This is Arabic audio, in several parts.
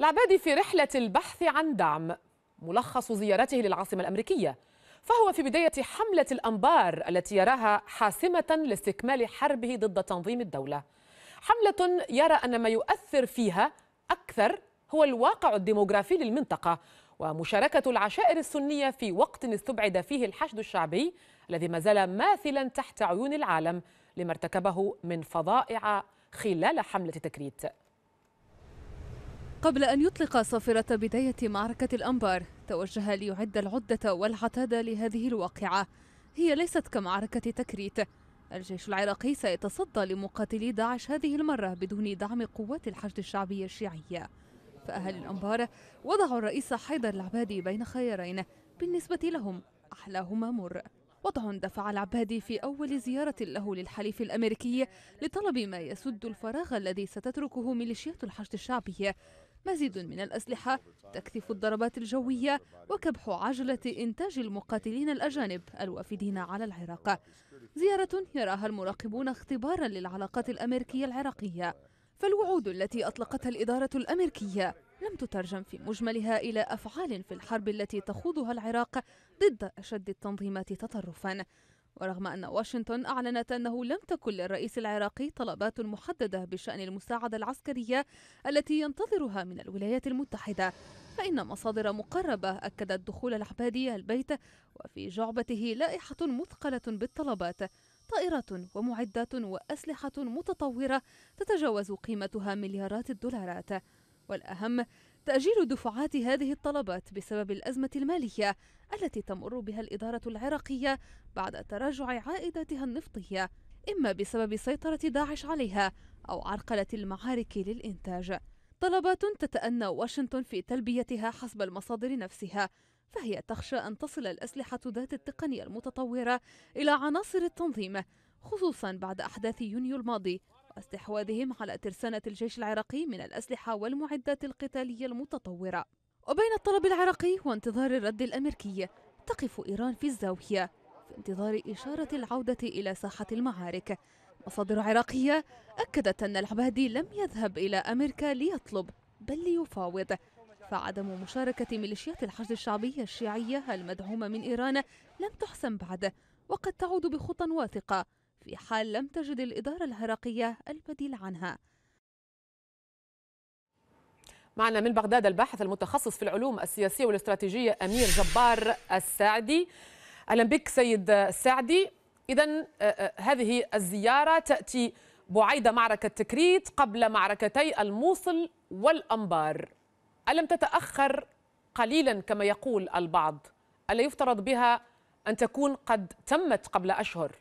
العبادي في رحلة البحث عن دعم ملخص زيارته للعاصمة الأمريكية فهو في بداية حملة الأنبار التي يراها حاسمة لاستكمال حربه ضد تنظيم الدولة حملة يرى أن ما يؤثر فيها أكثر هو الواقع الديموغرافي للمنطقة ومشاركة العشائر السنية في وقت استبعد فيه الحشد الشعبي الذي ما زال ماثلا تحت عيون العالم لما ارتكبه من فظائع خلال حملة تكريت قبل أن يطلق صافرة بداية معركة الأنبار توجه ليعد العدة والعتاد لهذه الواقعة هي ليست كمعركة تكريت الجيش العراقي سيتصدى لمقاتلي داعش هذه المرة بدون دعم قوات الحشد الشعبي الشيعية فأهل الأنبار وضعوا الرئيس حيدر العبادي بين خيارين بالنسبة لهم أحلاهما مر وضع دفع العبادي في أول زيارة له للحليف الأمريكي لطلب ما يسد الفراغ الذي ستتركه ميليشيات الحشد الشعبي مزيد من الأسلحة تكثيف الضربات الجوية وكبح عجلة إنتاج المقاتلين الأجانب الوافدين على العراق زيارة يراها المراقبون اختبارا للعلاقات الأمريكية العراقية فالوعود التي أطلقتها الإدارة الأمريكية لم تترجم في مجملها إلى أفعال في الحرب التي تخوضها العراق ضد أشد التنظيمات تطرفاً ورغم أن واشنطن أعلنت أنه لم تكن للرئيس العراقي طلبات محددة بشأن المساعدة العسكرية التي ينتظرها من الولايات المتحدة فإن مصادر مقربة أكدت دخول العبادي البيت وفي جعبته لائحة مثقلة بالطلبات طائرات ومعدات وأسلحة متطورة تتجاوز قيمتها مليارات الدولارات والأهم تأجيل دفعات هذه الطلبات بسبب الأزمة المالية التي تمر بها الإدارة العراقية بعد تراجع عائداتها النفطية إما بسبب سيطرة داعش عليها أو عرقلة المعارك للإنتاج طلبات تتأنى واشنطن في تلبيتها حسب المصادر نفسها فهي تخشى أن تصل الأسلحة ذات التقنية المتطورة إلى عناصر التنظيم خصوصا بعد أحداث يونيو الماضي استحواذهم على ترسانة الجيش العراقي من الأسلحة والمعدات القتالية المتطورة وبين الطلب العراقي وانتظار الرد الأمريكي تقف إيران في الزاوية في انتظار إشارة العودة إلى ساحة المعارك مصادر عراقية أكدت أن العبادي لم يذهب إلى أمريكا ليطلب بل ليفاوض فعدم مشاركة ميليشيات الحشد الشعبية الشيعية المدعومة من إيران لم تحسم بعد وقد تعود بخطى واثقة في حال لم تجد الإدارة العراقية البديل عنها معنا من بغداد الباحث المتخصص في العلوم السياسية والاستراتيجية أمير جبار السعدي أهلا بك سيد السعدي إذا آه، آه، هذه الزيارة تأتي بعيد معركة تكريت قبل معركتي الموصل والأنبار ألم تتأخر قليلا كما يقول البعض ألا يفترض بها أن تكون قد تمت قبل أشهر؟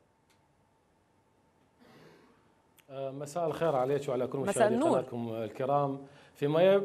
مساء الخير عليك وعلى كل مشاهدي قناتكم الكرام فيما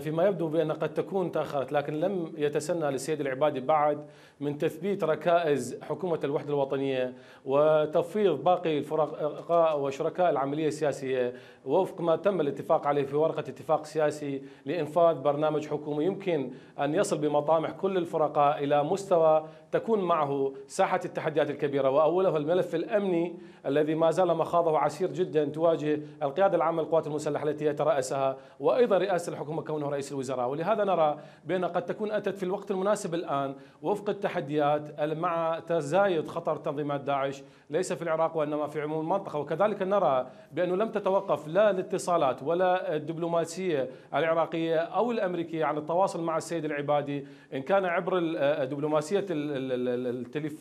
فيما يبدو بأن قد تكون تأخرت لكن لم يتسنى للسيد العبادي بعد من تثبيت ركائز حكومة الوحدة الوطنية وتفويض باقي الفرقاء وشركاء العملية السياسية وفق ما تم الاتفاق عليه في ورقة اتفاق سياسي لإنفاذ برنامج حكومي يمكن أن يصل بمطامح كل الفرقاء إلى مستوى تكون معه ساحة التحديات الكبيرة وأولها الملف الأمني الذي ما زال مخاضه عسير جدا تواجه القيادة العامة للقوات المسلحة التي يترأسها وأيضا رفض رئاسة الحكومة كونه رئيس الوزراء ولهذا نرى بأن قد تكون أتت في الوقت المناسب الآن وفق التحديات مع تزايد خطر تنظيمات داعش ليس في العراق وإنما في عموم المنطقة وكذلك نرى بأنه لم تتوقف لا الاتصالات ولا الدبلوماسية العراقية أو الأمريكية عن التواصل مع السيد العبادي إن كان عبر دبلوماسية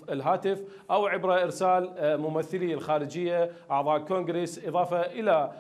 الهاتف أو عبر إرسال ممثلي الخارجية أعضاء كونغرس إضافة إلى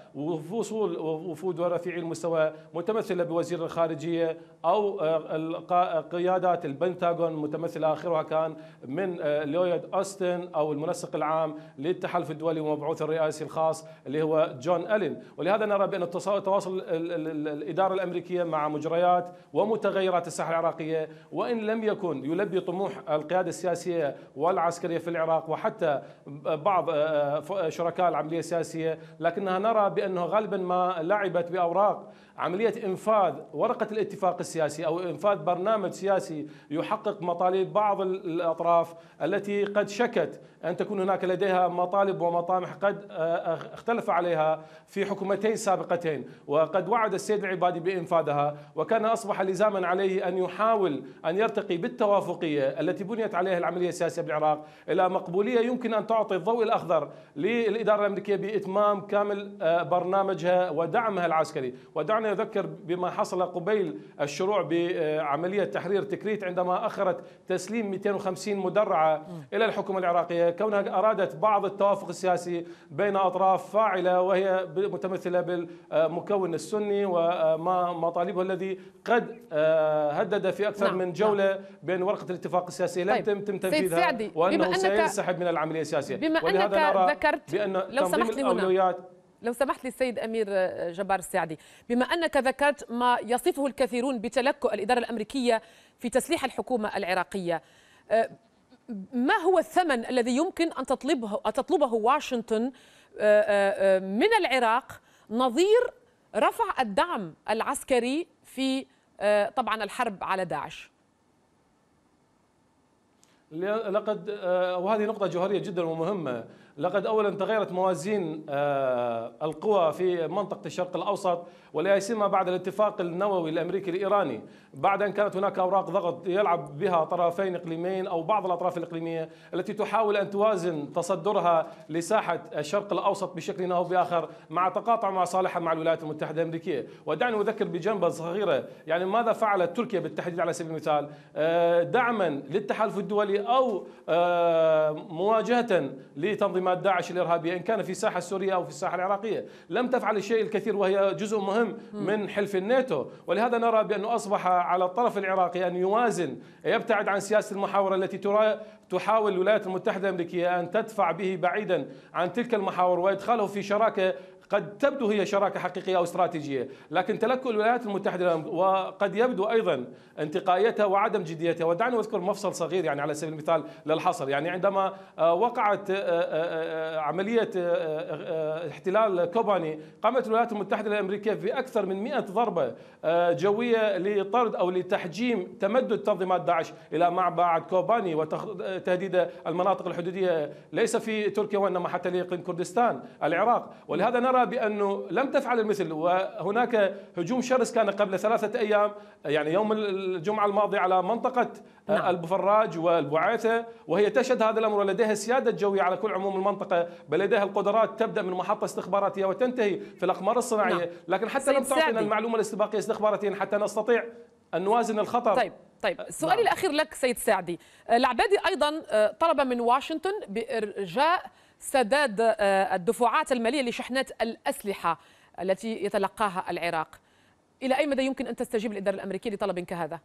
وصول وفود ورفيعي المستوى متمثلة بوزير الخارجية أو آه، قيادات البنتاغون متمثلة آخرها كان من آه، لويد أوستن أو المنسق العام للتحالف الدولي ومبعوث الرئاسي الخاص اللي هو جون ألين ولهذا نرى بأن التواصل الإدارة الأمريكية مع مجريات ومتغيرات الساحة العراقية وإن لم يكن يلبي طموح القيادة السياسية والعسكرية في العراق وحتى بعض آه، شركاء العملية السياسية لكنها نرى بأنه غالبا ما لعبت بأوراق عملية إنفاذ ورقة الاتفاق السياسي أو إنفاذ برنامج سياسي يحقق مطالب بعض الأطراف التي قد شكت أن تكون هناك لديها مطالب ومطامح قد آه، اختلف عليها في حكومتين سابقتين وقد وعد السيد العبادي بإنفاذها وكان أصبح لزاما عليه أن يحاول أن يرتقي بالتوافقية التي بنيت عليها العملية السياسية بالعراق إلى مقبولية يمكن أن تعطي الضوء الأخضر للإدارة الأمريكية بإتمام كامل آه، برنامجها ودعمها العسكري ودعم دعنا نذكر بما حصل قبيل الشروع بعملية تحرير تكريت عندما أخرت تسليم 250 مدرعة إلى الحكومة العراقية كونها أرادت بعض التوافق السياسي بين أطراف فاعلة وهي متمثلة بالمكون السني وما مطالبه الذي قد آه، هدد في أكثر نعم. من جولة نعم. بين ورقة الاتفاق السياسي لم طيب. تم تنفيذها وأنه سينسحب من العملية السياسية بما أنك ذكرت بأن لو سمحت لي هنا لو سمحت لي السيد امير آه، جبار السعدي بما انك ذكرت ما يصفه الكثيرون بتلكؤ الاداره الامريكيه في تسليح الحكومه العراقيه آه، ما هو الثمن الذي يمكن ان تطلبه تطلبه واشنطن آه، من العراق نظير رفع الدعم العسكري في طبعا الحرب على داعش لقد وهذه نقطة جوهرية جدا ومهمة لقد اولا تغيرت موازين آه، القوى في منطقه الشرق الاوسط ولا سيما بعد الاتفاق النووي الامريكي الايراني بعد ان كانت هناك اوراق ضغط يلعب بها طرفين اقليميين او بعض الاطراف الاقليميه التي تحاول ان توازن تصدرها لساحه الشرق الاوسط بشكل او باخر مع تقاطع مصالحها مع الولايات المتحده الامريكيه ودعني اذكر بجنبه صغيره يعني ماذا فعلت تركيا بالتحديد على سبيل المثال آه، دعما للتحالف الدولي او آه، مواجهه لتنظيم تنظيمات داعش الارهابيه ان كان في الساحه السوريه او في الساحه العراقيه، لم تفعل الشيء الكثير وهي جزء مهم من حلف الناتو، ولهذا نرى بانه اصبح على الطرف العراقي ان يوازن يبتعد عن سياسه المحاوره التي تحاول الولايات المتحده الامريكيه ان تدفع به بعيدا عن تلك المحاور وادخاله في شراكه قد تبدو هي شراكه حقيقيه او استراتيجيه، لكن تلكؤ الولايات المتحده وقد يبدو ايضا انتقائيتها وعدم جديتها، ودعني اذكر مفصل صغير يعني على سبيل المثال للحصر، يعني عندما آه، وقعت آه، آه، عمليه احتلال كوباني، قامت الولايات المتحده الامريكيه باكثر من 100 ضربه جويه لطرد او لتحجيم تمدد تنظيمات داعش الى معبعد كوباني وتهديد المناطق الحدوديه ليس في تركيا وانما حتى لإقليم كردستان العراق، ولهذا نرى بانه لم تفعل المثل وهناك هجوم شرس كان قبل ثلاثه ايام يعني يوم الجمعه الماضيه على منطقه آه، نعم. البفراج والبعاثه وهي تشهد هذا الامر ولديها السياده الجويه على كل عموم المنطقه بل لديها القدرات تبدا من محطه استخباراتيه وتنتهي في الاقمار الصناعيه نعم. لكن حتى لم تعطينا المعلومه الاستباقيه استخباراتيا حتى نستطيع ان نوازن الخطر طيب طيب السؤال نعم. الاخير لك سيد سعدي العبادي ايضا آه، طلب من واشنطن بارجاء سداد آه، الدفعات المالية لشحنات الأسلحة التي يتلقاها العراق إلى أي مدى يمكن أن تستجيب الإدارة الأمريكية لطلب كهذا؟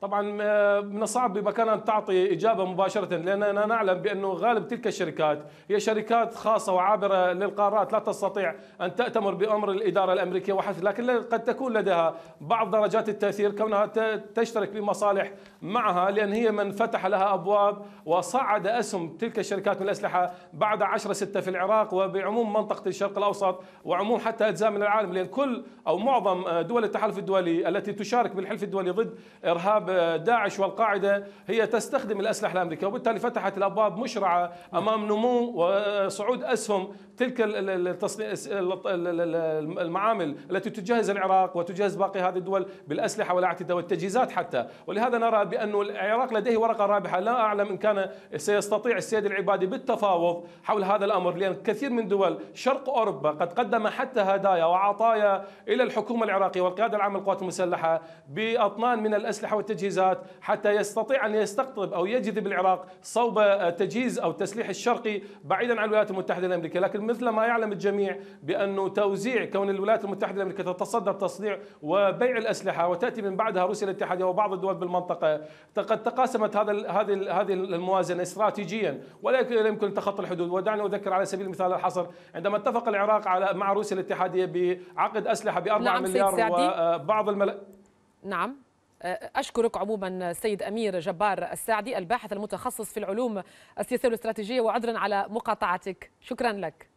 طبعا آه، من الصعب بمكان ان تعطي اجابه مباشره لاننا نعلم بانه غالب تلك الشركات هي شركات خاصه وعابره للقارات لا تستطيع ان تاتمر بامر الاداره الامريكيه وحسب لكن قد تكون لديها بعض درجات التاثير كونها تشترك بمصالح معها لان هي من فتح لها ابواب وصعد اسهم تلك الشركات من الاسلحه بعد 10 6 في العراق وبعموم منطقه الشرق الاوسط وعموم حتى اجزاء من العالم لان كل او معظم آه، دول التحالف الدولي التي تشارك بالحلف الدولي ضد ارهاب آه، داعش والقاعدة هي تستخدم الأسلحة الأمريكية وبالتالي فتحت الأبواب مشرعة أمام نمو وصعود أسهم تلك المعامل التي تجهز العراق وتجهز باقي هذه الدول بالأسلحة والأعتدة والتجهيزات حتى ولهذا نرى بأن العراق لديه ورقة رابحة لا أعلم إن كان سيستطيع السيد العبادي بالتفاوض حول هذا الأمر لأن كثير من دول شرق أوروبا قد قدم حتى هدايا وعطايا إلى الحكومة العراقية والقيادة العامة للقوات المسلحة بأطنان من الأسلحة والتجهيزات التجهيزات حتى يستطيع أن يستقطب أو يجذب العراق صوب آه، تجهيز أو التسليح الشرقي بعيدا عن الولايات المتحدة الأمريكية لكن مثل ما يعلم الجميع بأنه توزيع كون الولايات المتحدة الأمريكية تتصدر تصنيع وبيع الأسلحة وتأتي من بعدها روسيا الاتحادية وبعض الدول بالمنطقة قد تقاسمت هذا هذه هذه الموازنة استراتيجيا ولا يمكن تخطي الحدود ودعني أذكر على سبيل المثال الحصر عندما اتفق العراق على مع روسيا الاتحادية بعقد أسلحة ب 4 نعم، مليار وبعض الملا نعم أه، أشكرك عموما سيد أمير جبار الساعدي الباحث المتخصص في العلوم السياسية والاستراتيجية وعذرا على مقاطعتك شكرا لك